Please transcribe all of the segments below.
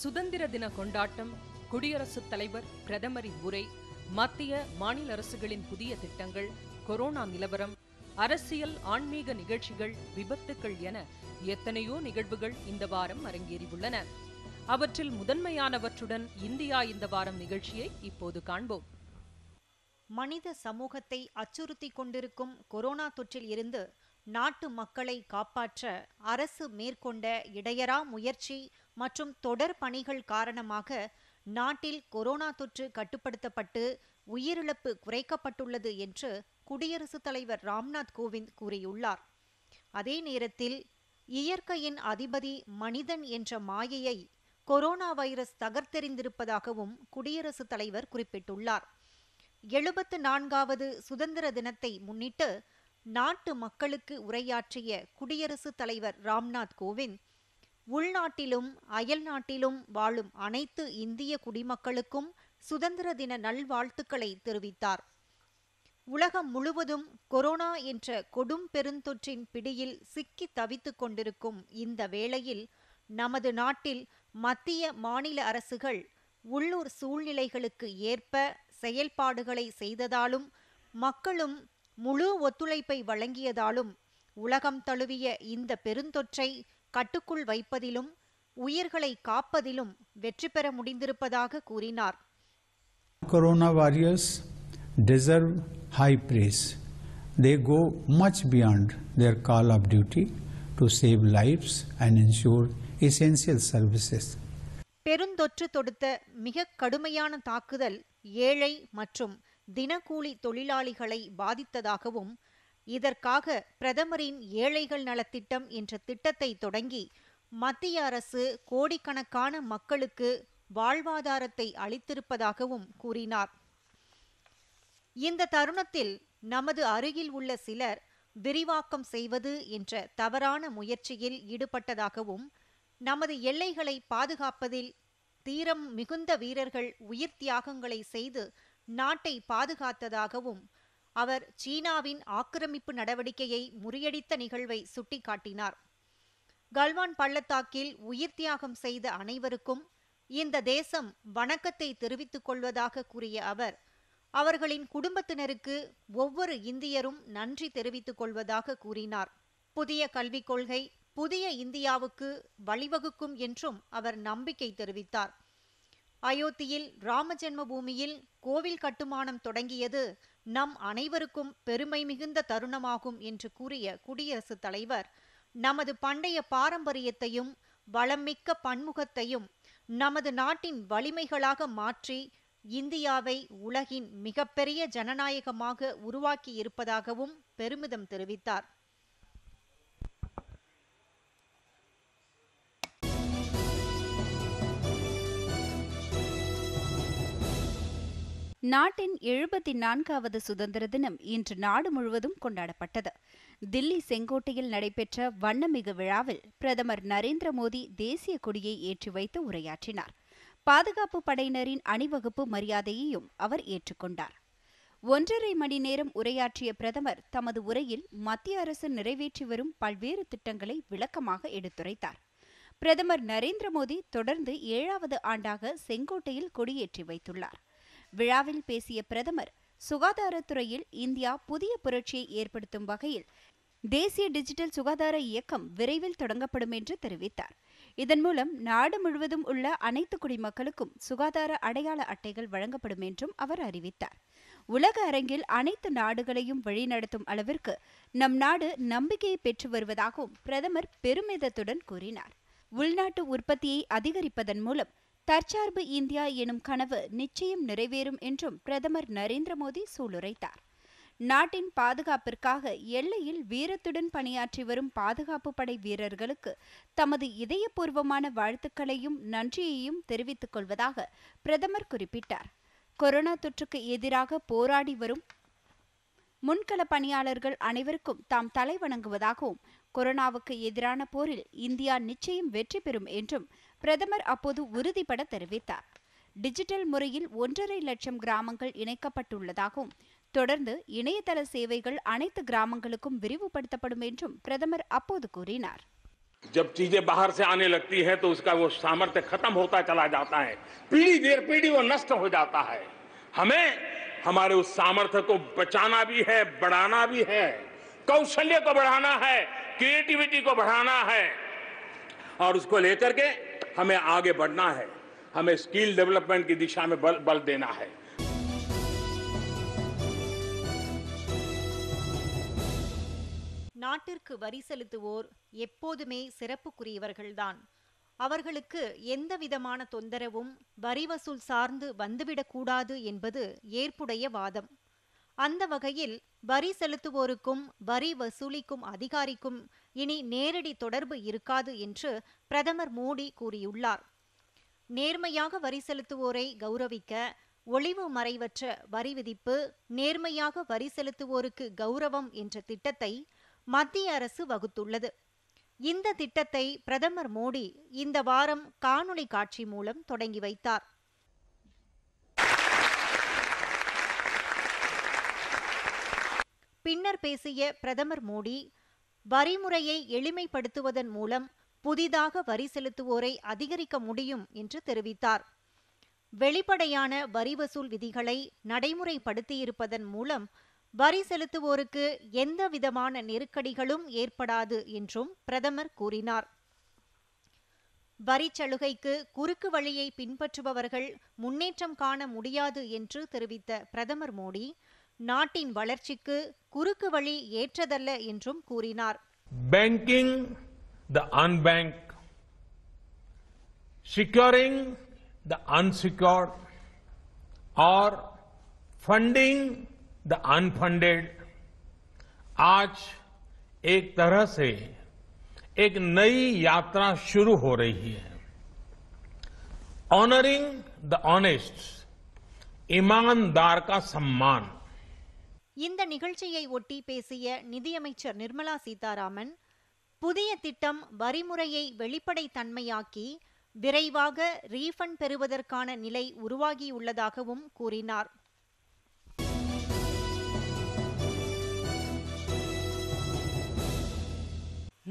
சுதந்திர தின கொண்டாட்டம் குடியரசுத் தலைவர் பிரதமரின் உரை மத்திய மாநில அரசுகளின் புதிய திட்டங்கள் கொரோனா நிலவரம் அரசியல் ஆன்மீக நிகழ்ச்சிகள் விபத்துக்கள் என எத்தனையோ நிகழ்வுகள் இந்த வாரம் அரங்கேறியுள்ளன அவற்றில் முதன்மையானவற்றுடன் இந்தியா இந்த வாரம் நிகழ்ச்சியை இப்போது காண்போம் மனித சமூகத்தை அச்சுறுத்தி கொண்டிருக்கும் கொரோனா தொற்றில் இருந்து நாட்டு மக்களை காப்பாற்ற அரசு மேற்கொண்ட இடையறா முயற்சி மற்றும் தொடர் பணிகள் காரணமாக நாட்டில் கொரோனா தொற்று கட்டுப்படுத்தப்பட்டு உயிரிழப்பு குறைக்கப்பட்டுள்ளது என்று குடியரசுத் தலைவர் ராம்நாத் கோவிந்த் கூறியுள்ளார் அதே நேரத்தில் இயற்கையின் அதிபதி மனிதன் என்ற மாயையை கொரோனா வைரஸ் தகர்த்தெறிந்திருப்பதாகவும் குடியரசுத் தலைவர் குறிப்பிட்டுள்ளார் எழுபத்து நான்காவது சுதந்திர தினத்தை முன்னிட்டு நாட்டு மக்களுக்கு உரையாற்றிய குடியரசுத் தலைவர் ராம்நாத் கோவிந்த் உள்நாட்டிலும் அயல் நாட்டிலும் வாழும் அனைத்து இந்திய குடிமக்களுக்கும் சுதந்திர தின நல்வாழ்த்துக்களை தெரிவித்தார் உலகம் முழுவதும் கொரோனா என்ற கொடும் பெருந்தொற்றின் பிடியில் சிக்கி தவித்துக் கொண்டிருக்கும் இந்த வேளையில் நமது நாட்டில் மத்திய மாநில அரசுகள் உள்ளூர் சூழ்நிலைகளுக்கு ஏற்ப செயல்பாடுகளை செய்ததாலும் மக்களும் முழு ஒத்துழைப்பை வழங்கியதாலும் உலகம் தழுவிய இந்த பெருந்தொற்றை கட்டுக்குள் வைப்பதிலும் உயிர்களை காப்பதிலும் வெற்றி பெற முடிந்திருப்பதாக கூறினார் corona warriors deserve high praise they go much beyond their call of duty to save lives and ensure essential services பெருந்தொற்று தொடுத்த மிக கடுமையான தாக்குதல் ஏழை மற்றும் தினக்கூலி தொழிலாளிகளை பாதித்ததாகவும் இதற்காக பிரதமரின் ஏழைகள் நலத்திட்டம் என்ற திட்டத்தை தொடங்கி மத்திய அரசு கோடிக்கணக்கான மக்களுக்கு வாழ்வாதாரத்தை அளித்திருப்பதாகவும் கூறினார் இந்த தருணத்தில் நமது அருகில் உள்ள சிலர் விரிவாக்கம் செய்வது என்ற தவறான முயற்சியில் ஈடுபட்டதாகவும் நமது எல்லைகளை பாதுகாப்பதில் தீரம் மிகுந்த வீரர்கள் உயிர் தியாகங்களை செய்து நாட்டை பாதுகாத்ததாகவும் அவர் சீனாவின் ஆக்கிரமிப்பு நடவடிக்கையை முறியடித்த நிகழ்வை சுட்டிக்காட்டினார் கல்வான் பள்ளத்தாக்கில் உயிர் தியாகம் செய்த அனைவருக்கும் இந்த தேசம் வணக்கத்தை தெரிவித்துக் கொள்வதாக கூறிய அவர் அவர்களின் குடும்பத்தினருக்கு ஒவ்வொரு இந்தியரும் நன்றி தெரிவித்துக் கொள்வதாக கூறினார் புதிய கல்விக் கொள்கை புதிய இந்தியாவுக்கு வழிவகுக்கும் என்றும் அவர் நம்பிக்கை தெரிவித்தார் அயோத்தியில் ராமஜென்மபூமியில் கோவில் கட்டுமானம் தொடங்கியது நம் அனைவருக்கும் பெருமை மிகுந்த தருணமாகும் என்று கூறிய குடியரசுத் தலைவர் நமது பண்டைய பாரம்பரியத்தையும் வளமிக்க பன்முகத்தையும் நமது நாட்டின் வலிமைகளாக மாற்றி இந்தியாவை உலகின் மிகப்பெரிய ஜனநாயகமாக உருவாக்கியிருப்பதாகவும் பெருமிதம் தெரிவித்தார் நாட்டின் எழுபத்தி நான்காவது சுதந்திர தினம் இன்று நாடு முழுவதும் கொண்டாடப்பட்டது தில்லி செங்கோட்டையில் நடைபெற்ற வண்ணமிகு விழாவில் பிரதமர் நரேந்திர மோடி தேசிய கொடியை ஏற்றி வைத்து உரையாற்றினார் பாதுகாப்பு படையினரின் அணிவகுப்பு மரியாதையையும் அவர் ஏற்றுக்கொண்டார் ஒன்றரை மணி நேரம் உரையாற்றிய பிரதமர் தமது உரையில் மத்திய அரசு நிறைவேற்றி வரும் பல்வேறு திட்டங்களை விளக்கமாக எடுத்துரைத்தார் பிரதமர் நரேந்திர மோடி தொடர்ந்து ஏழாவது ஆண்டாக செங்கோட்டையில் கொடியேற்றி வைத்துள்ளார் விழாவில் பேசிய பிரதமர் சுகாதாரத்துறையில் இந்தியா புதிய புரட்சியை ஏற்படுத்தும் வகையில் தேசிய டிஜிட்டல் சுகாதார இயக்கம் விரைவில் தொடங்கப்படும் என்று தெரிவித்தார் இதன் மூலம் நாடு முழுவதும் உள்ள அனைத்து குடிமக்களுக்கும் சுகாதார அடையாள அட்டைகள் வழங்கப்படும் என்றும் அவர் அறிவித்தார் உலக அரங்கில் அனைத்து நாடுகளையும் வழிநடத்தும் அளவிற்கு நம் நாடு நம்பிக்கையை பெற்று வருவதாகவும் பிரதமர் பெருமிதத்துடன் கூறினார் உள்நாட்டு உற்பத்தியை அதிகரிப்பதன் மூலம் தற்சார்பு இந்தியா எனும் கனவு நிச்சயம் நிறைவேறும் என்றும் பிரதமர் நரேந்திர மோடி சூளுரைத்தார் நாட்டின் பாதுகாப்பிற்காக எல்லையில் வீரத்துடன் பணியாற்றி வரும் பாதுகாப்பு படை வீரர்களுக்கு தமது இதயபூர்வமான வாழ்த்துக்களையும் நன்றியையும் தெரிவித்துக் கொள்வதாக பிரதமர் குறிப்பிட்டார் கொரோனா தொற்றுக்கு எதிராக போராடி வரும் முன்கள பணியாளர்கள் அனைவருக்கும் தாம் தலை வணங்குவதாகவும் கொரோனாவுக்கு எதிரான போரில் இந்தியா நிச்சயம் வெற்றி பெறும் என்றும் ప్రథమర్ అప్పుడు అభివృద్ధిపడ తెలిపారు డిజిటల్ మురీగిల్ 1.5 లక్ష గ్రామాలు అనేకట్టుట్టుల్లదాకు తోడందే ఇనేతల సేవేగలు అనేక గ్రామములకు విరివుపడతపడుమెంటం ప్రథమర్ అప్పుడు కోరినారు. जब चीजें बाहर से आने लगती है तो उसका वो सामर्थ्य खत्म होता चला जाता है पीढ़ी दर पीढ़ी वो नष्ट हो जाता है हमें हमारे उस सामर्थ्य को बचाना भी है बढ़ाना भी है कौशల్యత বাড়ానా హై క్రియేటివిటీ కో బడానా హై और उसको लेकर के हमें आगे बढ़ना है हमें स्किल डेवलपमेंट की दिशा में बल बल देना है நாட்டிற்கு வரி செலுத்துவோர் எப்போதுமே சிறப்புக்குரியவர்கள்தான் அவர்களுக்கு எந்த விதமான தொந்தரவும் வரி வசூல் சார்ந்து வந்துவிடக்கூடாது என்பது ஏற்புடைய வாதம் அந்த வகையில் வரி செலுத்துவோருக்கும் வரி வசூலிக்கும் அதிகாரிக்கும் இனி நேரடி தொடர்பு இருக்காது என்று பிரதமர் மோடி கூறியுள்ளார் நேர்மையாக வரி செலுத்துவோரை கௌரவிக்க ஒளிவு மறைவற்ற வரி விதிப்பு நேர்மையாக வரி செலுத்துவோருக்கு கௌரவம் என்ற திட்டத்தை மத்திய அரசு வகுத்துள்ளது இந்த திட்டத்தை பிரதமர் மோடி இந்த வாரம் காணொளி காட்சி மூலம் தொடங்கி வைத்தார் பின்னர் பேசிய பிரதமர் மோடி வரிமுறையை எளிமைப்படுத்துவதன் மூலம் புதிதாக வரி செலுத்துவோரை அதிகரிக்க முடியும் என்று தெரிவித்தார் வெளிப்படையான வரி வசூல் விதிகளை நடைமுறைப்படுத்தியிருப்பதன் மூலம் வரி செலுத்துவோருக்கு எந்த விதமான நெருக்கடிகளும் ஏற்படாது என்றும் பிரதமர் கூறினார் வரிச்சலுகைக்கு குறுக்கு வழியை பின்பற்றுபவர்கள் முன்னேற்றம் காண முடியாது என்று தெரிவித்த பிரதமர் மோடி நாட்டின் வளர்ச்சிக்கு குறுக்கு வழி ஏற்றதல்ல என்றும் கூறினார் banking the unbanked securing the unsecured or funding the unfunded आज एक तरह से एक नई यात्रा शुरू हो रही है ऑनरिंग द ऑनेस्ट ईमानदार का सम्मान இந்த நிகழ்ச்சியை ஒட்டி பேசிய நிதியமைச்சர் நிர்மலா சீதாராமன் புதிய திட்டம் வரிமுறையை வெளிப்படை தன்மையாக்கி விரைவாக ரீஃபண்ட் பெறுவதற்கான நிலை உருவாகியுள்ளதாகவும் கூறினார்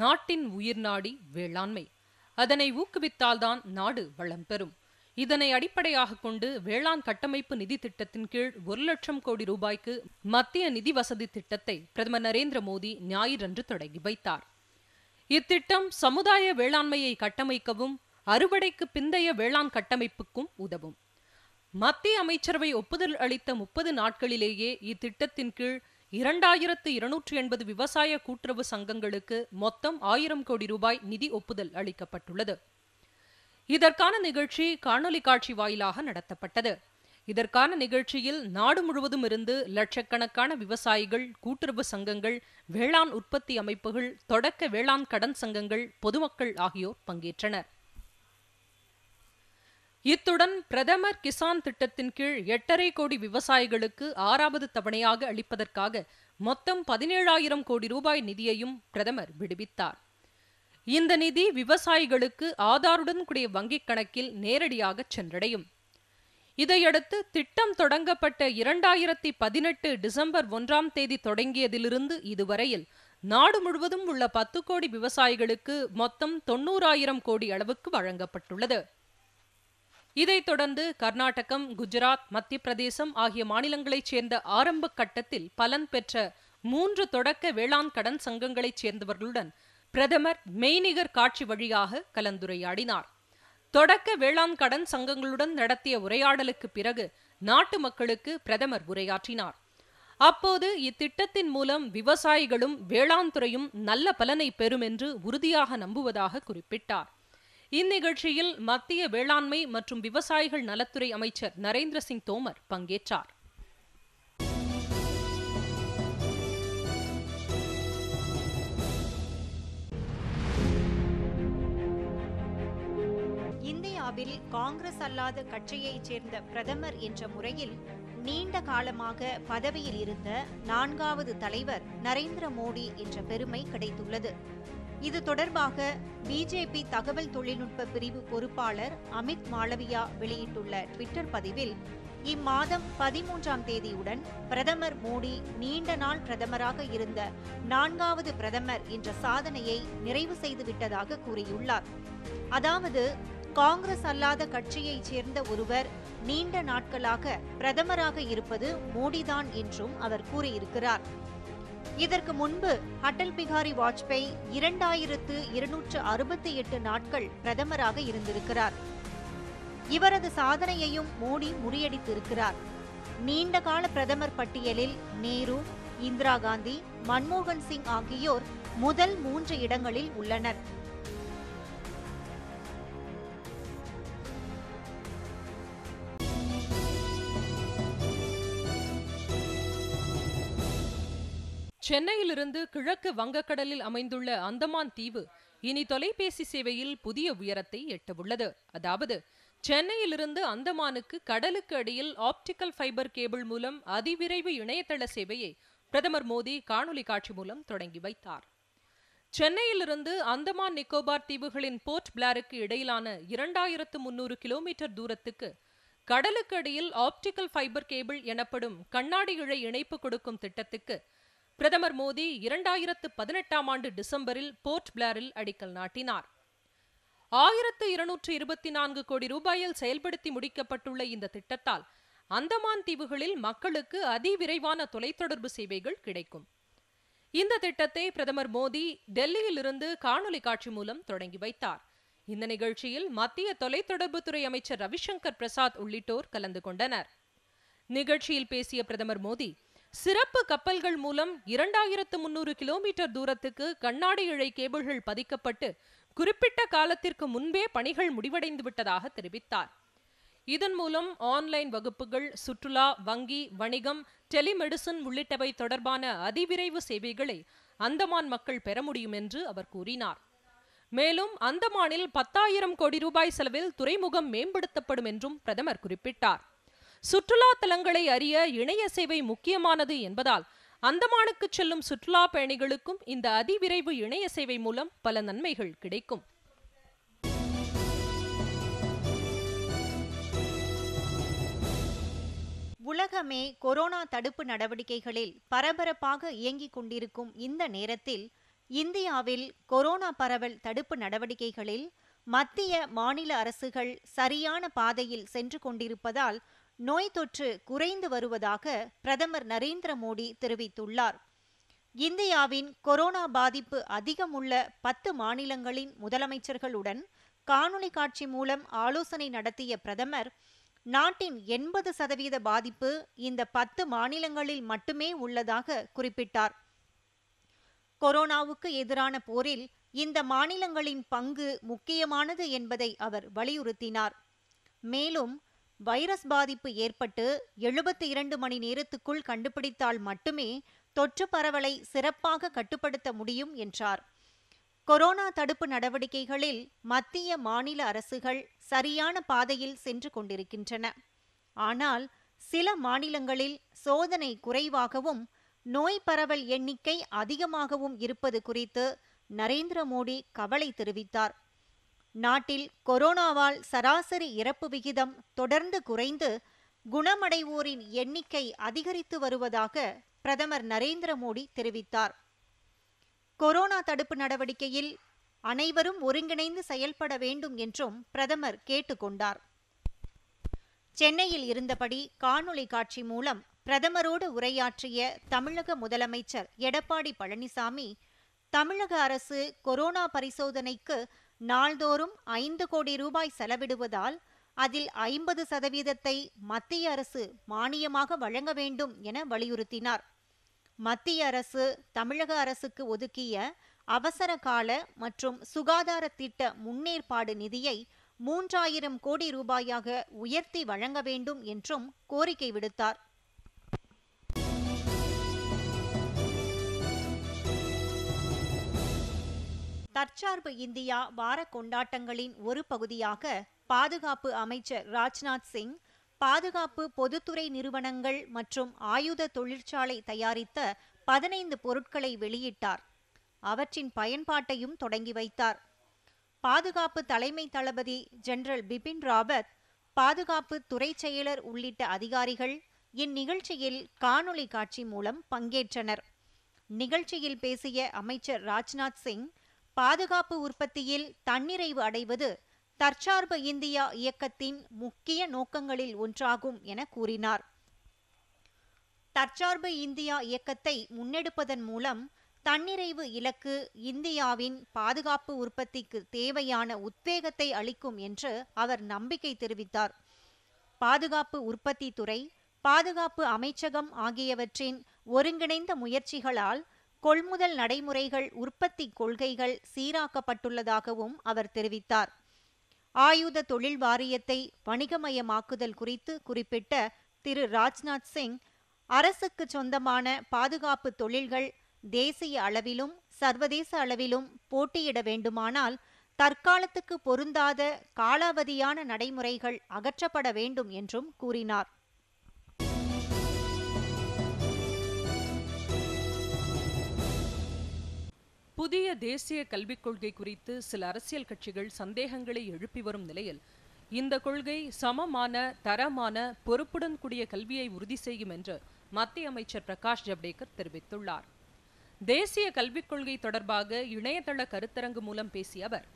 நாட்டின் உயிர்நாடி வேளாண்மை அதனை ஊக்குவித்தால்தான் நாடு வளம் பெறும் இதனை அடிப்படையாக கொண்டு வேளாண் கட்டமைப்பு நிதி திட்டத்தின் கீழ் ஒரு லட்சம் கோடி ரூபாய்க்கு மத்திய நிதி வசதி திட்டத்தை பிரதமர் நரேந்திர மோடி ஞாயிறன்று தொடங்கி வைத்தார் இத்திட்டம் சமுதாய வேளாண்மையை கட்டமைக்கவும் அறுவடைக்கு பிந்தைய வேளாண் கட்டமைப்புக்கும் உதவும் மத்திய அமைச்சரவை ஒப்புதல் அளித்த முப்பது நாட்களிலேயே இத்திட்டத்தின் கீழ் இரண்டாயிரத்து இருநூற்றி எண்பது விவசாய கூட்டுறவு சங்கங்களுக்கு மொத்தம் ஆயிரம் கோடி ரூபாய் நிதி ஒப்புதல் அளிக்கப்பட்டுள்ளது இதற்கான நிகழ்ச்சி காணொலி காட்சி வாயிலாக நடத்தப்பட்டது இதற்கான நிகழ்ச்சியில் நாடு முழுவதும் இருந்து லட்சக்கணக்கான விவசாயிகள் கூட்டுறவு சங்கங்கள் வேளாண் உற்பத்தி அமைப்புகள் தொடக்க வேளாண் கடன் சங்கங்கள் பொதுமக்கள் ஆகியோர் பங்கேற்றனர் இத்துடன் பிரதமர் கிசான் திட்டத்தின் கீழ் எட்டரை கோடி விவசாயிகளுக்கு ஆறாவது தவணையாக அளிப்பதற்காக மொத்தம் பதினேழாயிரம் கோடி ரூபாய் நிதியையும் பிரதமர் விடுவித்தார் இந்த நிதி விவசாயிகளுக்கு ஆதாருடன் கூடிய வங்கிக் கணக்கில் நேரடியாக சென்றடையும் இதையடுத்து திட்டம் தொடங்கப்பட்ட இரண்டாயிரத்தி பதினெட்டு டிசம்பர் ஒன்றாம் தேதி தொடங்கியதிலிருந்து இதுவரையில் நாடு முழுவதும் உள்ள பத்து கோடி விவசாயிகளுக்கு மொத்தம் தொன்னூறாயிரம் கோடி அளவுக்கு வழங்கப்பட்டுள்ளது இதைத் தொடர்ந்து கர்நாடகம் குஜராத் மத்திய பிரதேசம் ஆகிய மாநிலங்களைச் சேர்ந்த ஆரம்ப கட்டத்தில் பலன் பெற்ற மூன்று தொடக்க வேளாண் கடன் சங்கங்களைச் சேர்ந்தவர்களுடன் பிரதமர் மெய்நிகர் காட்சி வழியாக கலந்துரையாடினார் தொடக்க வேளாண் கடன் சங்கங்களுடன் நடத்திய உரையாடலுக்கு பிறகு நாட்டு மக்களுக்கு பிரதமர் உரையாற்றினார் அப்போது இத்திட்டத்தின் மூலம் விவசாயிகளும் வேளாண் துறையும் நல்ல பலனை பெறும் என்று உறுதியாக நம்புவதாக குறிப்பிட்டார் இந்நிகழ்ச்சியில் மத்திய வேளாண்மை மற்றும் விவசாயிகள் நலத்துறை அமைச்சர் நரேந்திர சிங் தோமர் பங்கேற்றார் இந்தியாவில் காங்கிரஸ் அல்லாத கட்சியைச் சேர்ந்த பிரதமர் என்ற முறையில் நீண்ட காலமாக பதவியில் இருந்த நான்காவது தலைவர் நரேந்திர மோடி என்ற பெருமை கிடைத்துள்ளது இது தொடர்பாக பிஜேபி தகவல் தொழில்நுட்ப பிரிவு பொறுப்பாளர் அமித் மாளவியா வெளியிட்டுள்ள ட்விட்டர் பதிவில் இம்மாதம் பதிமூன்றாம் தேதியுடன் பிரதமர் மோடி நீண்ட நாள் பிரதமராக இருந்த நான்காவது பிரதமர் என்ற சாதனையை நிறைவு செய்துவிட்டதாக கூறியுள்ளார் அதாவது காங்கிரஸ் அல்லாத கட்சியைச் சேர்ந்த ஒருவர் நீண்ட நாட்களாக பிரதமராக இருப்பது மோடிதான் என்றும் அவர் கூறியிருக்கிறார் இதற்கு முன்பு அடல் பிகாரி வாஜ்பேயி இரண்டாயிரத்து இருநூற்று அறுபத்தி எட்டு நாட்கள் பிரதமராக இருந்திருக்கிறார் இவரது சாதனையையும் மோடி முறியடித்திருக்கிறார் நீண்டகால பிரதமர் பட்டியலில் நேரு இந்திரா காந்தி மன்மோகன் சிங் ஆகியோர் முதல் மூன்று இடங்களில் உள்ளனர் சென்னையிலிருந்து கிழக்கு வங்கக்கடலில் அமைந்துள்ள அந்தமான் தீவு இனி தொலைபேசி சேவையில் புதிய உயரத்தை எட்டவுள்ளது அதாவது சென்னையிலிருந்து அந்தமானுக்கு கடலுக்கு அடியில் ஆப்டிக்கல் ஃபைபர் கேபிள் மூலம் அதிவிரைவு இணையதள சேவையை பிரதமர் மோடி காணொலி காட்சி மூலம் தொடங்கி வைத்தார் சென்னையிலிருந்து அந்தமான் நிக்கோபார் தீவுகளின் போர்ட் பிளாருக்கு இடையிலான இரண்டாயிரத்து முன்னூறு கிலோமீட்டர் தூரத்துக்கு கடலுக்கு அடியில் ஆப்டிக்கல் ஃபைபர் கேபிள் எனப்படும் கண்ணாடி இழை இணைப்பு கொடுக்கும் திட்டத்துக்கு பிரதமர் மோடி இரண்டாயிரத்து பதினெட்டாம் ஆண்டு டிசம்பரில் போர்ட் பிளேரில் அடிக்கல் நாட்டினார் ஆயிரத்து இருநூற்று இருபத்தி நான்கு கோடி ரூபாயில் செயல்படுத்தி முடிக்கப்பட்டுள்ள இந்த திட்டத்தால் அந்தமான் தீவுகளில் மக்களுக்கு அதிவிரைவான தொலைத்தொடர்பு சேவைகள் கிடைக்கும் இந்த திட்டத்தை பிரதமர் மோடி டெல்லியிலிருந்து காணொலி காட்சி மூலம் தொடங்கி வைத்தார் இந்த நிகழ்ச்சியில் மத்திய தொலைத்தொடர்புத்துறை அமைச்சர் ரவிசங்கர் பிரசாத் உள்ளிட்டோர் கலந்து கொண்டனர் நிகழ்ச்சியில் பேசிய பிரதமர் மோடி சிறப்பு கப்பல்கள் மூலம் இரண்டாயிரத்து முன்னூறு கிலோமீட்டர் தூரத்துக்கு கண்ணாடி இழை கேபிள்கள் பதிக்கப்பட்டு குறிப்பிட்ட காலத்திற்கு முன்பே பணிகள் முடிவடைந்து விட்டதாக தெரிவித்தார் இதன் மூலம் ஆன்லைன் வகுப்புகள் சுற்றுலா வங்கி வணிகம் டெலிமெடிசன் உள்ளிட்டவை தொடர்பான அதிவிரைவு சேவைகளை அந்தமான் மக்கள் பெற முடியும் என்று அவர் கூறினார் மேலும் அந்தமானில் பத்தாயிரம் கோடி ரூபாய் செலவில் துறைமுகம் மேம்படுத்தப்படும் என்றும் பிரதமர் குறிப்பிட்டார் சுற்றுலா தலங்களை அறிய இணைய சேவை முக்கியமானது என்பதால் அந்தமானுக்கு செல்லும் சுற்றுலா பயணிகளுக்கும் இந்த அதிவிரைவு இணைய சேவை மூலம் பல நன்மைகள் கிடைக்கும் உலகமே கொரோனா தடுப்பு நடவடிக்கைகளில் பரபரப்பாக இயங்கிக் கொண்டிருக்கும் இந்த நேரத்தில் இந்தியாவில் கொரோனா பரவல் தடுப்பு நடவடிக்கைகளில் மத்திய மாநில அரசுகள் சரியான பாதையில் சென்று கொண்டிருப்பதால் நோய் தொற்று குறைந்து வருவதாக பிரதமர் நரேந்திர மோடி தெரிவித்துள்ளார் இந்தியாவின் கொரோனா பாதிப்பு அதிகம் உள்ள பத்து மாநிலங்களின் முதலமைச்சர்களுடன் காணொலி காட்சி மூலம் ஆலோசனை நடத்திய பிரதமர் நாட்டின் எண்பது சதவீத பாதிப்பு இந்த பத்து மாநிலங்களில் மட்டுமே உள்ளதாக குறிப்பிட்டார் கொரோனாவுக்கு எதிரான போரில் இந்த மாநிலங்களின் பங்கு முக்கியமானது என்பதை அவர் வலியுறுத்தினார் மேலும் வைரஸ் பாதிப்பு ஏற்பட்டு எழுபத்தி இரண்டு மணி நேரத்துக்குள் கண்டுபிடித்தால் மட்டுமே தொற்று பரவலை சிறப்பாக கட்டுப்படுத்த முடியும் என்றார் கொரோனா தடுப்பு நடவடிக்கைகளில் மத்திய மாநில அரசுகள் சரியான பாதையில் சென்று கொண்டிருக்கின்றன ஆனால் சில மாநிலங்களில் சோதனை குறைவாகவும் நோய் பரவல் எண்ணிக்கை அதிகமாகவும் இருப்பது குறித்து நரேந்திர மோடி கவலை தெரிவித்தார் நாட்டில் கொரோனாவால் சராசரி இறப்பு விகிதம் தொடர்ந்து குறைந்து குணமடைவோரின் எண்ணிக்கை அதிகரித்து வருவதாக பிரதமர் நரேந்திர மோடி தெரிவித்தார் கொரோனா தடுப்பு நடவடிக்கையில் அனைவரும் ஒருங்கிணைந்து செயல்பட வேண்டும் என்றும் பிரதமர் கேட்டுக்கொண்டார் சென்னையில் இருந்தபடி காணொலி காட்சி மூலம் பிரதமரோடு உரையாற்றிய தமிழக முதலமைச்சர் எடப்பாடி பழனிசாமி தமிழக அரசு கொரோனா பரிசோதனைக்கு நாள்தோறும் ஐந்து கோடி ரூபாய் செலவிடுவதால் அதில் ஐம்பது சதவீதத்தை மத்திய அரசு மானியமாக வழங்க வேண்டும் என வலியுறுத்தினார் மத்திய அரசு தமிழக அரசுக்கு ஒதுக்கிய அவசர கால மற்றும் சுகாதார திட்ட முன்னேற்பாடு நிதியை மூன்றாயிரம் கோடி ரூபாயாக உயர்த்தி வழங்க வேண்டும் என்றும் கோரிக்கை விடுத்தார் தற்சார்பு இந்தியா வார கொண்டாட்டங்களின் ஒரு பகுதியாக பாதுகாப்பு அமைச்சர் ராஜ்நாத் சிங் பாதுகாப்பு பொதுத்துறை நிறுவனங்கள் மற்றும் ஆயுத தொழிற்சாலை தயாரித்த பதினைந்து பொருட்களை வெளியிட்டார் அவற்றின் பயன்பாட்டையும் தொடங்கி வைத்தார் பாதுகாப்பு தலைமை தளபதி ஜெனரல் பிபின் ராவத் பாதுகாப்பு துறை செயலர் உள்ளிட்ட அதிகாரிகள் இந்நிகழ்ச்சியில் காணொளி காட்சி மூலம் பங்கேற்றனர் நிகழ்ச்சியில் பேசிய அமைச்சர் ராஜ்நாத் சிங் பாதுகாப்பு உற்பத்தியில் தன்னிறைவு அடைவது தற்சார்பு இந்தியா இயக்கத்தின் முக்கிய நோக்கங்களில் ஒன்றாகும் என கூறினார் தற்சார்பு இந்தியா இயக்கத்தை முன்னெடுப்பதன் மூலம் தன்னிறைவு இலக்கு இந்தியாவின் பாதுகாப்பு உற்பத்திக்கு தேவையான உத்வேகத்தை அளிக்கும் என்று அவர் நம்பிக்கை தெரிவித்தார் பாதுகாப்பு உற்பத்தி துறை பாதுகாப்பு அமைச்சகம் ஆகியவற்றின் ஒருங்கிணைந்த முயற்சிகளால் கொள்முதல் நடைமுறைகள் உற்பத்தி கொள்கைகள் சீராக்கப்பட்டுள்ளதாகவும் அவர் தெரிவித்தார் ஆயுத தொழில் வாரியத்தை வணிகமயமாக்குதல் குறித்து குறிப்பிட்ட திரு ராஜ்நாத் சிங் அரசுக்கு சொந்தமான பாதுகாப்பு தொழில்கள் தேசிய அளவிலும் சர்வதேச அளவிலும் போட்டியிட வேண்டுமானால் தற்காலத்துக்கு பொருந்தாத காலாவதியான நடைமுறைகள் அகற்றப்பட வேண்டும் என்றும் கூறினார் புதிய தேசிய கல்விக் கொள்கை குறித்து சில அரசியல் கட்சிகள் சந்தேகங்களை எழுப்பி வரும் நிலையில் இந்த கொள்கை சமமான தரமான பொறுப்புடன் கூடிய கல்வியை உறுதி செய்யும் என்று மத்திய அமைச்சர் பிரகாஷ் ஜவ்டேகர் தெரிவித்துள்ளார் தேசிய கல்விக் கொள்கை தொடர்பாக இணையதள கருத்தரங்கு மூலம் பேசிய அவர்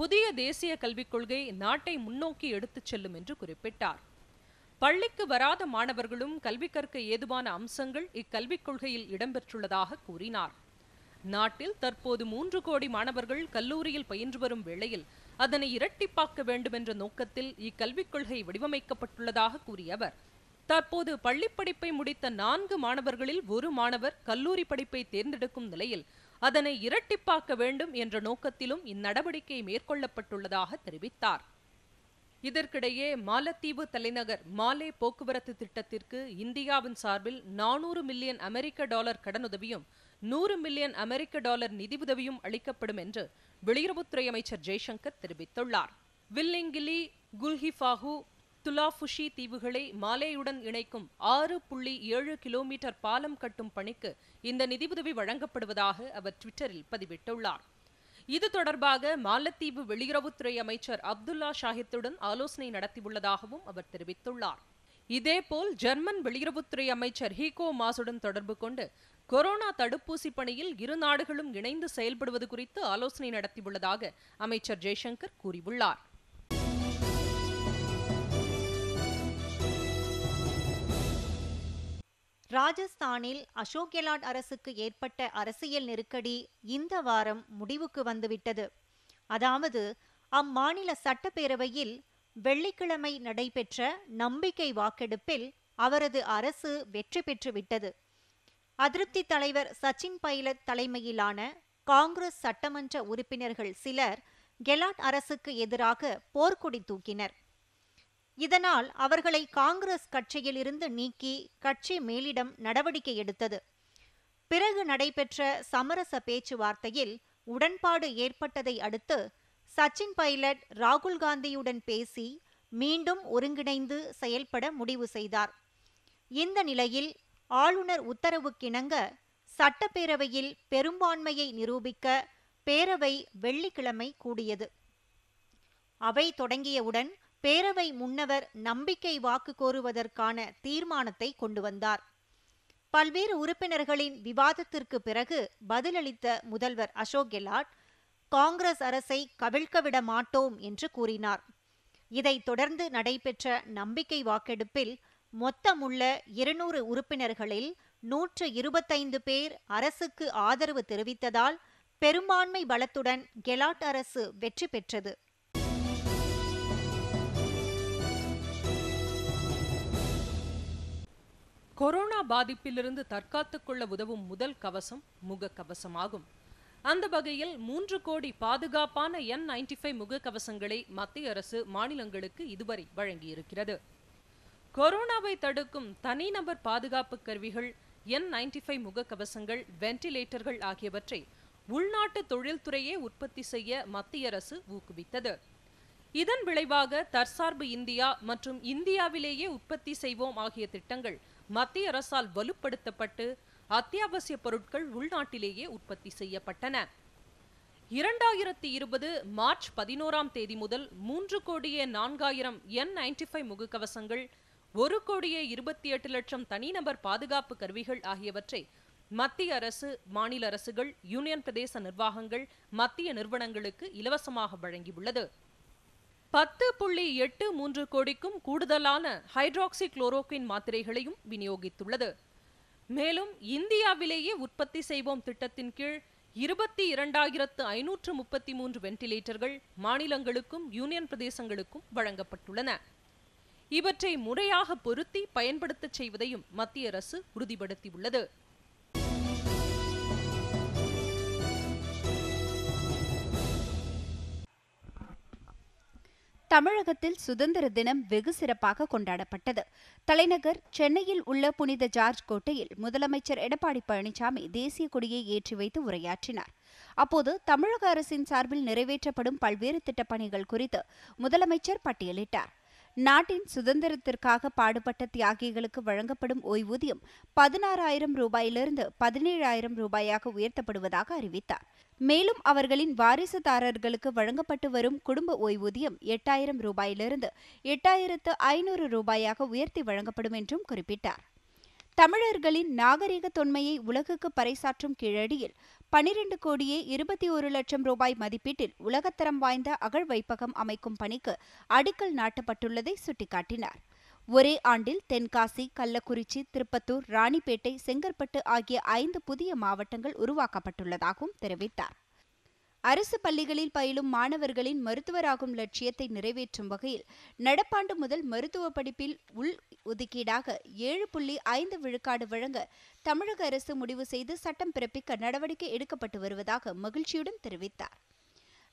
புதிய தேசிய கல்விக் கொள்கை நாட்டை முன்னோக்கி எடுத்துச் செல்லும் என்று குறிப்பிட்டார் பள்ளிக்கு வராத மாணவர்களும் கல்வி கற்க ஏதுவான அம்சங்கள் இக்கல்விக் கொள்கையில் இடம்பெற்றுள்ளதாக கூறினார் நாட்டில் தற்போது மூன்று கோடி மாணவர்கள் கல்லூரியில் பயின்று வரும் வேளையில் அதனை இரட்டிப்பாக்க வேண்டும் என்ற நோக்கத்தில் இக்கல்விக் கொள்கை வடிவமைக்கப்பட்டுள்ளதாக கூறிய அவர் தற்போது பள்ளிப்படிப்பை முடித்த நான்கு மாணவர்களில் ஒரு மாணவர் கல்லூரி படிப்பை தேர்ந்தெடுக்கும் நிலையில் அதனை இரட்டிப்பாக்க வேண்டும் என்ற நோக்கத்திலும் இந்நடவடிக்கை மேற்கொள்ளப்பட்டுள்ளதாக தெரிவித்தார் இதற்கிடையே மாலத்தீவு தலைநகர் மாலே போக்குவரத்து திட்டத்திற்கு இந்தியாவின் சார்பில் நானூறு மில்லியன் அமெரிக்க டாலர் கடனுதவியும் நூறு மில்லியன் அமெரிக்க டாலர் உதவியும் அளிக்கப்படும் என்று வெளியுறவுத்துறை அமைச்சர் ஜெய்சங்கர் தெரிவித்துள்ளார் வில்லிங்கிலி குல்ஹிஃபாகு துலாஃபுஷி தீவுகளை மாலேயுடன் இணைக்கும் ஆறு புள்ளி ஏழு கிலோமீட்டர் பாலம் கட்டும் பணிக்கு இந்த நிதியுதவி வழங்கப்படுவதாக அவர் ட்விட்டரில் பதிவிட்டுள்ளார் இது தொடர்பாக மாலத்தீவு வெளியுறவுத்துறை அமைச்சர் அப்துல்லா ஷாஹித்துடன் ஆலோசனை நடத்தியுள்ளதாகவும் அவர் தெரிவித்துள்ளார் இதேபோல் ஜெர்மன் வெளியுறவுத்துறை அமைச்சர் ஹீகோ மாசுடன் தொடர்பு கொண்டு கொரோனா தடுப்பூசி பணியில் இரு நாடுகளும் இணைந்து செயல்படுவது குறித்து ஆலோசனை நடத்தியுள்ளதாக அமைச்சர் ஜெய்சங்கர் கூறியுள்ளார் ராஜஸ்தானில் அசோக் கெலாட் அரசுக்கு ஏற்பட்ட அரசியல் நெருக்கடி இந்த வாரம் முடிவுக்கு வந்துவிட்டது அதாவது அம்மாநில சட்டப்பேரவையில் வெள்ளிக்கிழமை நடைபெற்ற நம்பிக்கை வாக்கெடுப்பில் அவரது அரசு வெற்றி பெற்றுவிட்டது அதிருப்தி தலைவர் சச்சின் பைலட் தலைமையிலான காங்கிரஸ் சட்டமன்ற உறுப்பினர்கள் சிலர் கெலாட் அரசுக்கு எதிராக போர்க்கொடி தூக்கினர் இதனால் அவர்களை காங்கிரஸ் கட்சியிலிருந்து நீக்கி கட்சி மேலிடம் நடவடிக்கை எடுத்தது பிறகு நடைபெற்ற சமரச பேச்சுவார்த்தையில் உடன்பாடு ஏற்பட்டதை அடுத்து சச்சின் பைலட் ராகுல் காந்தியுடன் பேசி மீண்டும் ஒருங்கிணைந்து செயல்பட முடிவு செய்தார் இந்த நிலையில் ஆளுநர் உத்தரவுக்கிணங்க சட்டப்பேரவையில் பெரும்பான்மையை நிரூபிக்க பேரவை வெள்ளிக்கிழமை கூடியது அவை தொடங்கியவுடன் பேரவை முன்னவர் நம்பிக்கை வாக்கு கோருவதற்கான தீர்மானத்தை கொண்டு வந்தார் பல்வேறு உறுப்பினர்களின் விவாதத்திற்கு பிறகு பதிலளித்த முதல்வர் அசோக் கெலாட் காங்கிரஸ் அரசை கவிழ்க்கவிட மாட்டோம் என்று கூறினார் இதைத் தொடர்ந்து நடைபெற்ற நம்பிக்கை வாக்கெடுப்பில் மொத்தமுள்ள இருநூறு உறுப்பினர்களில் நூற்று இருபத்தைந்து பேர் அரசுக்கு ஆதரவு தெரிவித்ததால் பெரும்பான்மை பலத்துடன் கெலாட் அரசு வெற்றி பெற்றது கொரோனா பாதிப்பிலிருந்து தற்காத்துக் கொள்ள உதவும் முதல் கவசம் முகக்கவசம் ஆகும் அந்த வகையில் மூன்று கோடி பாதுகாப்பான என் நைன்டி ஃபைவ் முகக்கவசங்களை மத்திய அரசு மாநிலங்களுக்கு இதுவரை வழங்கியிருக்கிறது கொரோனாவை தடுக்கும் தனிநபர் பாதுகாப்பு கருவிகள் என் நைன்டி ஃபைவ் முகக்கவசங்கள் வென்டிலேட்டர்கள் ஆகியவற்றை உள்நாட்டு தொழில்துறையே உற்பத்தி செய்ய மத்திய அரசு ஊக்குவித்தது இதன் விளைவாக தற்சார்பு இந்தியா மற்றும் இந்தியாவிலேயே உற்பத்தி செய்வோம் ஆகிய திட்டங்கள் மத்திய அரசால் வலுப்படுத்தப்பட்டு அத்தியாவசிய பொருட்கள் உள்நாட்டிலேயே உற்பத்தி செய்யப்பட்டன இரண்டாயிரத்தி இருபது மார்ச் பதினோராம் தேதி முதல் மூன்று கோடியே நான்காயிரம் என் நைன்டி ஃபைவ் முகக்கவசங்கள் ஒரு கோடியே இருபத்தி எட்டு லட்சம் தனிநபர் பாதுகாப்பு கருவிகள் ஆகியவற்றை மத்திய அரசு மாநில அரசுகள் யூனியன் பிரதேச நிர்வாகங்கள் மத்திய நிறுவனங்களுக்கு இலவசமாக வழங்கியுள்ளது பத்து புள்ளி எட்டு மூன்று கோடிக்கும் கூடுதலான ஹைட்ராக்சி குளோரோக்வின் மாத்திரைகளையும் விநியோகித்துள்ளது மேலும் இந்தியாவிலேயே உற்பத்தி செய்வோம் திட்டத்தின் கீழ் இருபத்தி இரண்டாயிரத்து ஐநூற்று முப்பத்தி மூன்று வென்டிலேட்டர்கள் மாநிலங்களுக்கும் யூனியன் பிரதேசங்களுக்கும் வழங்கப்பட்டுள்ளன இவற்றை முறையாக பொருத்தி பயன்படுத்த செய்வதையும் மத்திய அரசு உறுதிப்படுத்தியுள்ளது தமிழகத்தில் சுதந்திர தினம் வெகு சிறப்பாக கொண்டாடப்பட்டது தலைநகர் சென்னையில் உள்ள புனித ஜார்ஜ் கோட்டையில் முதலமைச்சர் எடப்பாடி பழனிசாமி தேசிய கொடியை ஏற்றி வைத்து உரையாற்றினார் அப்போது தமிழக அரசின் சார்பில் நிறைவேற்றப்படும் பல்வேறு திட்டப்பணிகள் குறித்து முதலமைச்சர் பட்டியலிட்டார் நாட்டின் சுதந்திரத்திற்காக பாடுபட்ட தியாகிகளுக்கு வழங்கப்படும் ஓய்வூதியம் பதினாறாயிரம் ரூபாயிலிருந்து பதினேழாயிரம் ரூபாயாக உயர்த்தப்படுவதாக அறிவித்தார் மேலும் அவர்களின் வாரிசுதாரர்களுக்கு வழங்கப்பட்டு வரும் குடும்ப ஓய்வூதியம் எட்டாயிரம் ரூபாயிலிருந்து எட்டாயிரத்து ஐநூறு ரூபாயாக உயர்த்தி வழங்கப்படும் என்றும் குறிப்பிட்டார் தமிழர்களின் நாகரிக தொன்மையை உலகுக்கு பறைசாற்றும் கீழடியில் பனிரெண்டு கோடியே இருபத்தி ஒரு லட்சம் ரூபாய் மதிப்பீட்டில் உலகத்தரம் வாய்ந்த அகழ் வைப்பகம் அமைக்கும் பணிக்கு அடிக்கல் நாட்டப்பட்டுள்ளதை சுட்டிக்காட்டினார் ஒரே ஆண்டில் தென்காசி கள்ளக்குறிச்சி திருப்பத்தூர் ராணிப்பேட்டை செங்கற்பட்டு ஆகிய ஐந்து புதிய மாவட்டங்கள் உருவாக்கப்பட்டுள்ளதாகவும் தெரிவித்தார் அரசு பள்ளிகளில் பயிலும் மாணவர்களின் மருத்துவராகும் லட்சியத்தை நிறைவேற்றும் வகையில் நடப்பாண்டு முதல் மருத்துவ படிப்பில் உள் ஒதுக்கீடாக ஏழு புள்ளி ஐந்து விழுக்காடு வழங்க தமிழக அரசு முடிவு செய்து சட்டம் பிறப்பிக்க நடவடிக்கை எடுக்கப்பட்டு வருவதாக மகிழ்ச்சியுடன் தெரிவித்தார்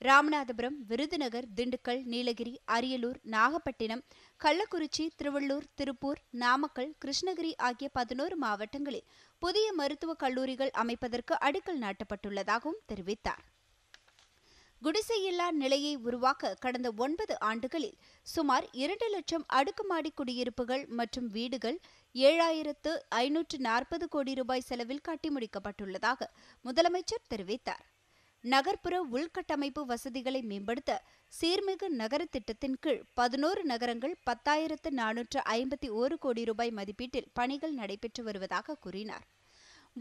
ராமநாதபுரம் விருதுநகர் திண்டுக்கல் நீலகிரி அரியலூர் நாகப்பட்டினம் கள்ளக்குறிச்சி திருவள்ளூர் திருப்பூர் நாமக்கல் கிருஷ்ணகிரி ஆகிய பதினோரு மாவட்டங்களில் புதிய மருத்துவக் கல்லூரிகள் அமைப்பதற்கு அடிக்கல் நாட்டப்பட்டுள்ளதாகவும் தெரிவித்தார் குடிசையில்லா நிலையை உருவாக்க கடந்த ஒன்பது ஆண்டுகளில் சுமார் இரண்டு லட்சம் அடுக்குமாடி குடியிருப்புகள் மற்றும் வீடுகள் ஏழாயிரத்து ஐநூற்று நாற்பது கோடி ரூபாய் செலவில் கட்டி முடிக்கப்பட்டுள்ளதாக முதலமைச்சர் தெரிவித்தார் நகர்ப்புற உள்கட்டமைப்பு வசதிகளை மேம்படுத்த சீர்மிகு நகர திட்டத்தின் கீழ் பதினோரு நகரங்கள் பத்தாயிரத்து நானூற்று ஐம்பத்தி ஒரு கோடி ரூபாய் மதிப்பீட்டில் பணிகள் நடைபெற்று வருவதாக கூறினார்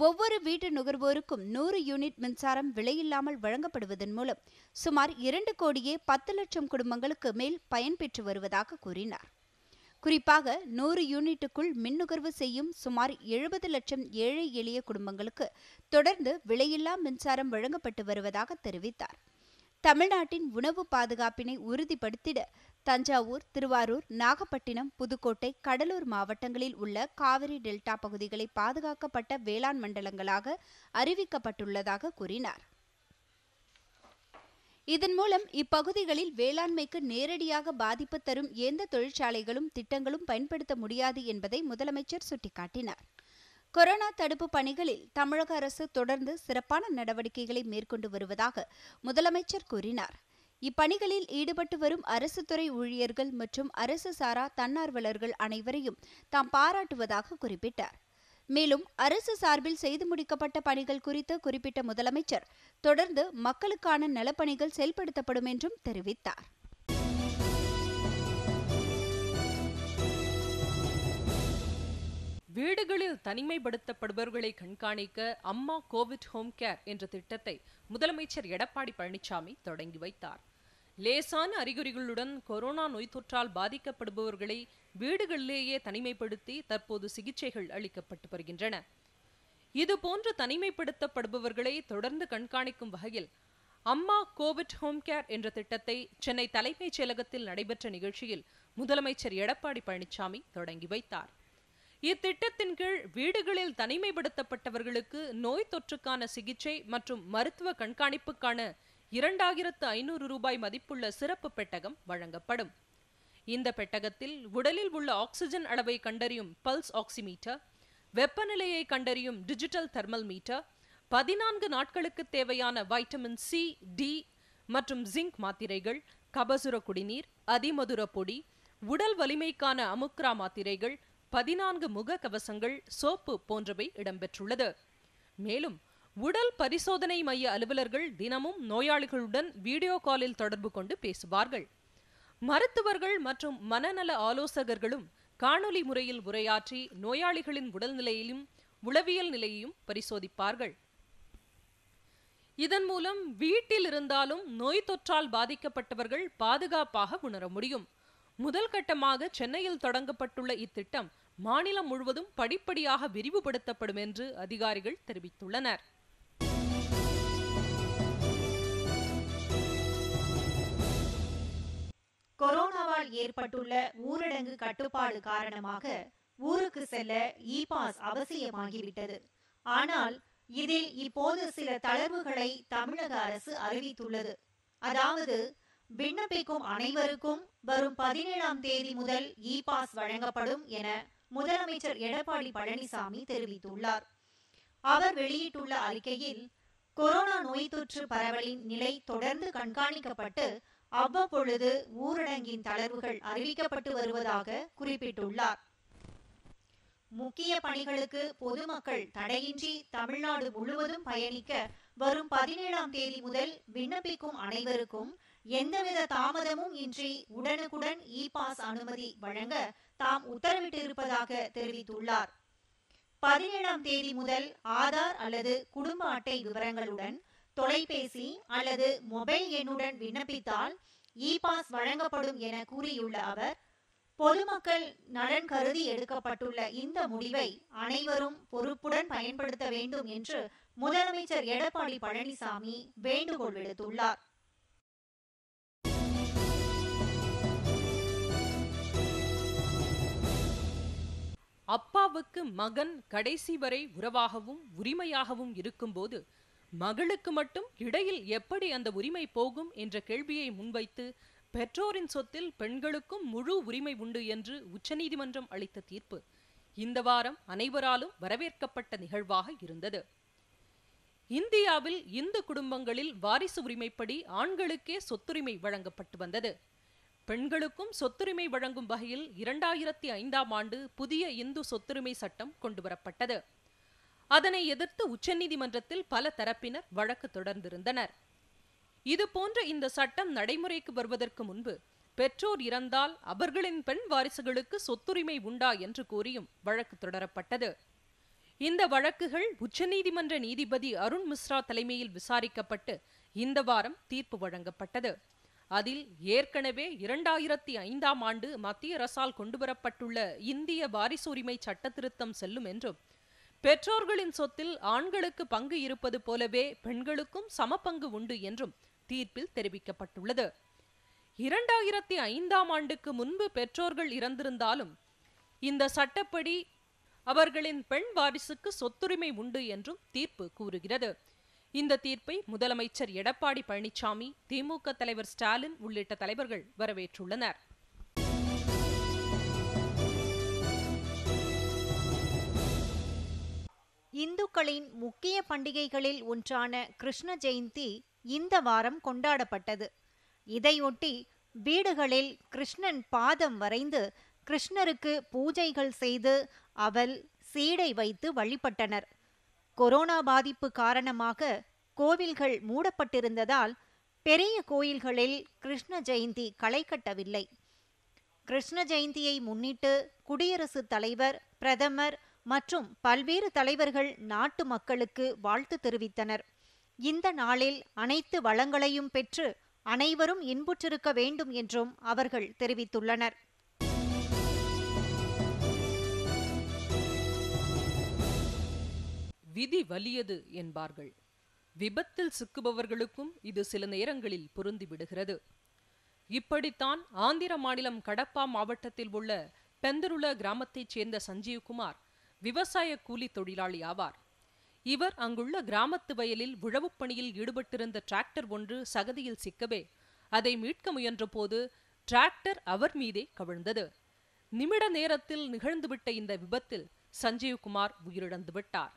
ஒவ்வொரு வீட்டு நுகர்வோருக்கும் நூறு யூனிட் மின்சாரம் விலையில்லாமல் வழங்கப்படுவதன் மூலம் சுமார் இரண்டு கோடியே பத்து லட்சம் குடும்பங்களுக்கு மேல் பயன்பெற்று வருவதாக கூறினார் குறிப்பாக நூறு யூனிட்டுக்குள் மின் நுகர்வு செய்யும் சுமார் எழுபது லட்சம் ஏழை எளிய குடும்பங்களுக்கு தொடர்ந்து விலையில்லா மின்சாரம் வழங்கப்பட்டு வருவதாக தெரிவித்தார் தமிழ்நாட்டின் உணவு பாதுகாப்பினை உறுதிப்படுத்திட தஞ்சாவூர் திருவாரூர் நாகப்பட்டினம் புதுக்கோட்டை கடலூர் மாவட்டங்களில் உள்ள காவிரி டெல்டா பகுதிகளை பாதுகாக்கப்பட்ட வேளாண் மண்டலங்களாக அறிவிக்கப்பட்டுள்ளதாக கூறினார் இதன் மூலம் இப்பகுதிகளில் வேளாண்மைக்கு நேரடியாக பாதிப்பு தரும் எந்த தொழிற்சாலைகளும் திட்டங்களும் பயன்படுத்த முடியாது என்பதை முதலமைச்சர் சுட்டிக்காட்டினார் கொரோனா தடுப்பு பணிகளில் தமிழக அரசு தொடர்ந்து சிறப்பான நடவடிக்கைகளை மேற்கொண்டு வருவதாக முதலமைச்சர் கூறினார் இப்பணிகளில் ஈடுபட்டு வரும் அரசு துறை ஊழியர்கள் மற்றும் அரசு சாரா தன்னார்வலர்கள் அனைவரையும் தாம் பாராட்டுவதாக குறிப்பிட்டார் மேலும் அரசு சார்பில் செய்து முடிக்கப்பட்ட பணிகள் குறித்து குறிப்பிட்ட முதலமைச்சர் தொடர்ந்து மக்களுக்கான நலப்பணிகள் செயல்படுத்தப்படும் என்றும் தெரிவித்தார் வீடுகளில் தனிமைப்படுத்தப்படுபவர்களை கண்காணிக்க அம்மா கோவிட் ஹோம் கேர் என்ற திட்டத்தை முதலமைச்சர் எடப்பாடி பழனிசாமி தொடங்கி வைத்தார் லேசான அறிகுறிகளுடன் கொரோனா நோய் தொற்றால் பாதிக்கப்படுபவர்களை வீடுகளிலேயே தனிமைப்படுத்தி தற்போது சிகிச்சைகள் அளிக்கப்பட்டு வருகின்றன இதுபோன்று தனிமைப்படுத்தப்படுபவர்களை தொடர்ந்து கண்காணிக்கும் வகையில் அம்மா கோவிட் ஹோம் கேர் என்ற திட்டத்தை சென்னை தலைமைச் செயலகத்தில் நடைபெற்ற நிகழ்ச்சியில் முதலமைச்சர் எடப்பாடி பழனிசாமி தொடங்கி வைத்தார் இத்திட்டத்தின் கீழ் வீடுகளில் தனிமைப்படுத்தப்பட்டவர்களுக்கு நோய் தொற்றுக்கான சிகிச்சை மற்றும் மருத்துவ கண்காணிப்புக்கான இரண்டாயிரத்து ஐநூறு ரூபாய் மதிப்புள்ள சிறப்பு பெட்டகம் வழங்கப்படும் இந்த பெட்டகத்தில் உடலில் உள்ள ஆக்சிஜன் அளவை கண்டறியும் பல்ஸ் ஆக்சிமீட்டர் வெப்பநிலையை கண்டறியும் டிஜிட்டல் தெர்மல் மீட்டர் பதினான்கு நாட்களுக்கு தேவையான வைட்டமின் சி டி மற்றும் ஜிங்க் மாத்திரைகள் கபசுர குடிநீர் அதிமதுர பொடி உடல் வலிமைக்கான அமுக்ரா மாத்திரைகள் பதினான்கு முக கவசங்கள் சோப்பு போன்றவை இடம்பெற்றுள்ளது மேலும் உடல் பரிசோதனை மைய அலுவலர்கள் தினமும் நோயாளிகளுடன் வீடியோ காலில் தொடர்பு கொண்டு பேசுவார்கள் மருத்துவர்கள் மற்றும் மனநல ஆலோசகர்களும் காணொலி முறையில் உரையாற்றி நோயாளிகளின் உடல்நிலையிலும் உளவியல் நிலையையும் பரிசோதிப்பார்கள் இதன் மூலம் வீட்டில் இருந்தாலும் நோய் தொற்றால் பாதிக்கப்பட்டவர்கள் பாதுகாப்பாக உணர முடியும் முதல் கட்டமாக சென்னையில் தொடங்கப்பட்டுள்ள இத்திட்டம் மாநிலம் முழுவதும் படிப்படியாக விரிவுபடுத்தப்படும் என்று அதிகாரிகள் தெரிவித்துள்ளனர் கொரோனாவால் ஏற்பட்டுள்ள ஊரடங்கு கட்டுப்பாடு காரணமாக ஊருக்கு செல்ல இ பாஸ் அவசியமாகிவிட்டது ஆனால் இதில் இப்போது சில தளர்வுகளை தமிழக அரசு அறிவித்துள்ளது அதாவது விண்ணப்பிக்கும் அனைவருக்கும் வரும் பதினேழாம் தேதி முதல் இ பாஸ் வழங்கப்படும் என முதலமைச்சர் எடப்பாடி பழனிசாமி தெரிவித்துள்ளார் அவர் வெளியிட்டுள்ள அறிக்கையில் கொரோனா நோய் தொற்று பரவலின் நிலை தொடர்ந்து கண்காணிக்கப்பட்டு அவ்வப்பொழுது ஊரடங்கின் தளர்வுகள் அறிவிக்கப்பட்டு வருவதாக குறிப்பிட்டுள்ளார் முக்கிய பணிகளுக்கு பொதுமக்கள் தடையின்றி தமிழ்நாடு முழுவதும் பயணிக்க வரும் பதினேழாம் தேதி முதல் விண்ணப்பிக்கும் அனைவருக்கும் எந்தவித தாமதமும் இன்றி உடனுக்குடன் இ பாஸ் அனுமதி வழங்க தாம் உத்தரவிட்டிருப்பதாக தெரிவித்துள்ளார் பதினேழாம் தேதி முதல் ஆதார் அல்லது குடும்ப அட்டை விவரங்களுடன் தொலைபேசி அல்லது மொபைல் எண்ணுடன் விண்ணப்பித்தால் இ பாஸ் வழங்கப்படும் என கூறியுள்ள அவர் பொதுமக்கள் நலன் கருதி எடுக்கப்பட்டுள்ள இந்த முடிவை அனைவரும் பொறுப்புடன் பயன்படுத்த வேண்டும் என்று முதலமைச்சர் எடப்பாடி பழனிசாமி வேண்டுகோள் விடுத்துள்ளார் அப்பாவுக்கு மகன் கடைசி வரை உறவாகவும் உரிமையாகவும் இருக்கும்போது மகளுக்கு மட்டும் இடையில் எப்படி அந்த உரிமை போகும் என்ற கேள்வியை முன்வைத்து பெற்றோரின் சொத்தில் பெண்களுக்கும் முழு உரிமை உண்டு என்று உச்சநீதிமன்றம் அளித்த தீர்ப்பு இந்த வாரம் அனைவராலும் வரவேற்கப்பட்ட நிகழ்வாக இருந்தது இந்தியாவில் இந்து குடும்பங்களில் வாரிசு உரிமைப்படி ஆண்களுக்கே சொத்துரிமை வழங்கப்பட்டு வந்தது பெண்களுக்கும் சொத்துரிமை வழங்கும் வகையில் இரண்டாயிரத்தி ஐந்தாம் ஆண்டு புதிய இந்து சொத்துரிமை சட்டம் கொண்டுவரப்பட்டது அதனை எதிர்த்து உச்சநீதிமன்றத்தில் பல தரப்பினர் வழக்கு தொடர்ந்திருந்தனர் இதுபோன்ற இந்த சட்டம் நடைமுறைக்கு வருவதற்கு முன்பு பெற்றோர் இறந்தால் அவர்களின் பெண் வாரிசுகளுக்கு சொத்துரிமை உண்டா என்று கூறியும் வழக்கு தொடரப்பட்டது இந்த வழக்குகள் உச்சநீதிமன்ற நீதிபதி அருண் மிஸ்ரா தலைமையில் விசாரிக்கப்பட்டு இந்த வாரம் தீர்ப்பு வழங்கப்பட்டது அதில் ஏற்கனவே இரண்டாயிரத்தி ஐந்தாம் ஆண்டு மத்திய அரசால் கொண்டுவரப்பட்டுள்ள இந்திய வாரிசுரிமை திருத்தம் செல்லும் என்றும் பெற்றோர்களின் சொத்தில் ஆண்களுக்கு பங்கு இருப்பது போலவே பெண்களுக்கும் சமபங்கு உண்டு என்றும் தீர்ப்பில் தெரிவிக்கப்பட்டுள்ளது இரண்டாயிரத்தி ஐந்தாம் ஆண்டுக்கு முன்பு பெற்றோர்கள் இறந்திருந்தாலும் இந்த சட்டப்படி அவர்களின் பெண் வாரிசுக்கு சொத்துரிமை உண்டு என்றும் தீர்ப்பு கூறுகிறது இந்த தீர்ப்பை முதலமைச்சர் எடப்பாடி பழனிசாமி திமுக தலைவர் ஸ்டாலின் உள்ளிட்ட தலைவர்கள் வரவேற்றுள்ளனர் இந்துக்களின் முக்கிய பண்டிகைகளில் ஒன்றான கிருஷ்ண ஜெயந்தி இந்த வாரம் கொண்டாடப்பட்டது இதையொட்டி வீடுகளில் கிருஷ்ணன் பாதம் வரைந்து கிருஷ்ணருக்கு பூஜைகள் செய்து அவள் சீடை வைத்து வழிபட்டனர் கொரோனா பாதிப்பு காரணமாக கோவில்கள் மூடப்பட்டிருந்ததால் பெரிய கோயில்களில் கிருஷ்ண ஜெயந்தி களை கட்டவில்லை கிருஷ்ண ஜெயந்தியை முன்னிட்டு குடியரசுத் தலைவர் பிரதமர் மற்றும் பல்வேறு தலைவர்கள் நாட்டு மக்களுக்கு வாழ்த்து தெரிவித்தனர் இந்த நாளில் அனைத்து வளங்களையும் பெற்று அனைவரும் இன்புற்றிருக்க வேண்டும் என்றும் அவர்கள் தெரிவித்துள்ளனர் விதி வலியது என்பார்கள் விபத்தில் சிக்குபவர்களுக்கும் இது சில நேரங்களில் பொருந்திவிடுகிறது இப்படித்தான் ஆந்திர மாநிலம் கடப்பா மாவட்டத்தில் உள்ள பெந்தருள கிராமத்தைச் சேர்ந்த சஞ்சீவ்குமார் விவசாய கூலி தொழிலாளி ஆவார் இவர் அங்குள்ள கிராமத்து வயலில் உழவுப் பணியில் ஈடுபட்டிருந்த டிராக்டர் ஒன்று சகதியில் சிக்கவே அதை மீட்க முயன்றபோது டிராக்டர் அவர் மீதே கவிழ்ந்தது நிமிட நேரத்தில் நிகழ்ந்துவிட்ட இந்த விபத்தில் சஞ்சீவ்குமார் உயிரிழந்து விட்டார்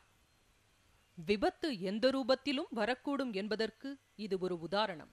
விபத்து எந்த ரூபத்திலும் வரக்கூடும் என்பதற்கு இது ஒரு உதாரணம்